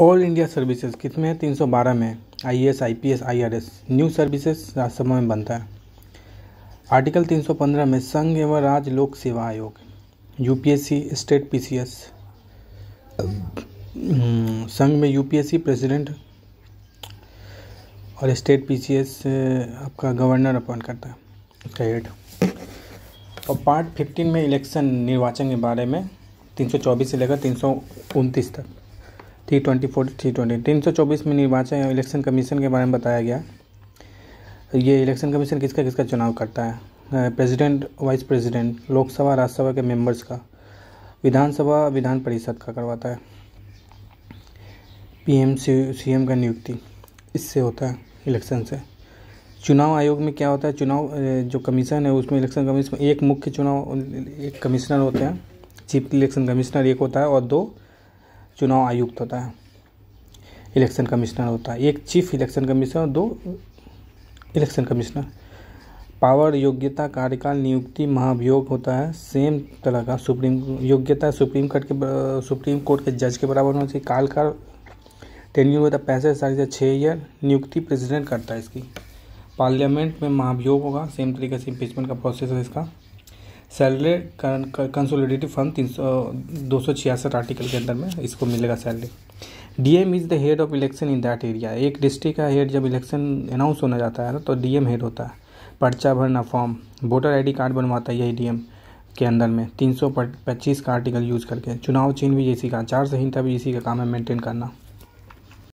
all India services कितने हैं तीन सौ बारह में I S I P S I R S new services Rajya Sabha में बनता है आर्टिकल तीन सौ पंद्रह में संघ एवं राज्य लोक सेवा आयोग U P S C state P C S संघ में U P S C president और स्टेट पी सी एस आपका गवर्नर अपॉइंट करता है हेड और पार्ट फिफ्टीन में इलेक्शन निर्वाचन के बारे में तीन सौ चौबीस से लेकर तीन सौ उनतीस तक three twenty four three twenty तीन सौ चौबीस में निर्वाचन इलेक्शन कमीशन के बारे में बताया गया ये इलेक्शन कमीशन किसका किसका चुनाव करता है president vice president Lok Sabha Rajya Sabha के मेंबर्स का विधानसभा विधान परिषद का करवाता है पीएम सीएम का नियुक्ति इससे होता है इलेक्शन से चुनाव आयोग में क्या होता है चुनाव जो कमीशन है उसमें इलेक्शन कमीशन एक मुख्य चुनाव एक कमिश्नर होते हैं चीफ इलेक्शन कमिश्नर एक होता है और दो चुनाव आयुक्त होता है इलेक्शन कमिश्नर होता है एक चीफ इलेक्शन कमिश्नर दो इलेक्शन कमिश्नर पावर योग्यता कार्यकाल नियुक्ति महाभियोग होता है सेम तरह का सुप्रीम योग्यता सुप्रीम कोर्ट के सुप्रीम कोर्ट के जज के बराबर होना चाहिए काल का टेन्यूर होता है पैंसठ साल से छः ईयर नियुक्ति प्रेसिडेंट करता है इसकी पार्लियामेंट में महाभियोग होगा सेम तरीके से इम्पीचमेंट का प्रोसेस है इसका सैलरी कंसोलिडेटिव फंड तीन सौ दो सौ छियासठ आर्टिकल के अंदर में इसको मिलेगा salary DM is the head of election in that area एक डिस्ट्रिक्ट का हेड जब इलेक्शन अनाउंस होना जाता है ना तो डीएम हेड होता है पर्चा भरना फॉर्म वोटर आईडी कार्ड बनवाता है यही डीएम के अंदर में तीन सौ पच्चीस का आर्टिकल यूज़ करके चुनाव चिन्ह भी इसी का चार संहिता भी इसी का काम है मेंटेन करना